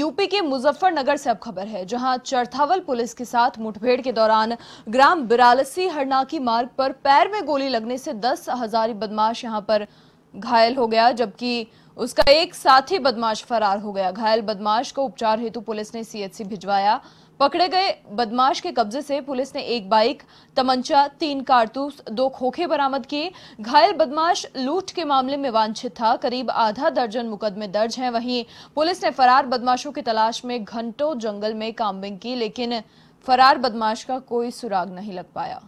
UP के मुजफ्फरनगर से अब खबर है जहां चरथावल पुलिस के साथ मुठभेड़ के दौरान ग्राम बिरालसी हरनाकी मार्ग पर पैर में गोली लगने से दस हजारी बदमाश यहां पर घायल हो गया जबकि उसका एक साथी बदमाश फरार हो गया घायल बदमाश को उपचार हेतु पुलिस ने सीएचसी भिजवाया पकड़े गए बदमाश के कब्जे से पुलिस ने एक बाइक तमंचा तीन कारतूस दो खोखे बरामद किए घायल बदमाश लूट के मामले में वांछित था करीब आधा दर्जन मुकदमे दर्ज हैं वहीं पुलिस ने फरार बदमाशों की तलाश में घंटों जंगल में काम्बिंग की लेकिन फरार बदमाश का कोई सुराग नहीं लग पाया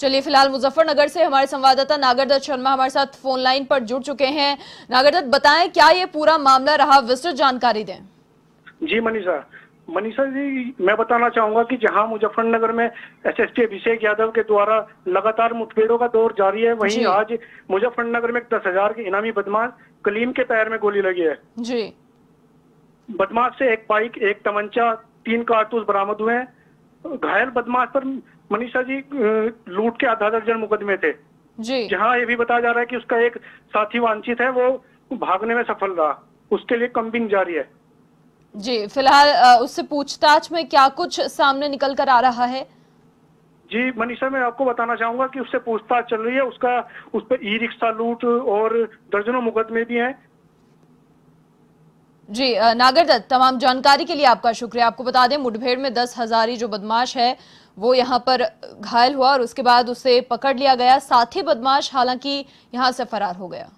चलिए फिलहाल मुजफ्फरनगर से हमारे संवाददाता नागरदत्त शर्मा हमारे साथ फोन लाइन पर जुड़ चुके हैं नागरदत्त बताएं क्या ये पूरा मामला रहा विस्तृत जानकारी दें जी मनीषा मनीषा जी मैं बताना चाहूंगा कि जहां मुजफ्फरनगर में एसएसपी अभिषेक यादव के द्वारा लगातार मुठभेड़ों का दौर जारी है वहीं आज मुजफ्फरनगर में दस हजार के इनामी बदमाश कलीम के पैर में गोली लगी है जी बदमाश से एक बाइक एक तमंचा तीन कारतूस बरामद हुए हैं घायल बदमाश पर मनीषा जी लूट के आधा दर्जन मुकदमे थे जहाँ ये भी बताया जा रहा है कि उसका एक साथी वांछित है वो भागने में सफल रहा उसके लिए कम्बिंग जारी है जी फिलहाल उससे पूछताछ में क्या कुछ सामने निकल कर आ रहा है जी मनीषा मैं आपको बताना चाहूंगा कि उससे पूछताछ चल रही है उसका उस पर ई रिक्शा लूट और दर्जनों मुकदमे भी हैं जी नागरदत्त तमाम जानकारी के लिए आपका शुक्रिया आपको बता दें मुठभेड़ में दस हजारी जो बदमाश है वो यहाँ पर घायल हुआ और उसके बाद उसे पकड़ लिया गया साथ ही बदमाश हालांकि यहाँ से फरार हो गया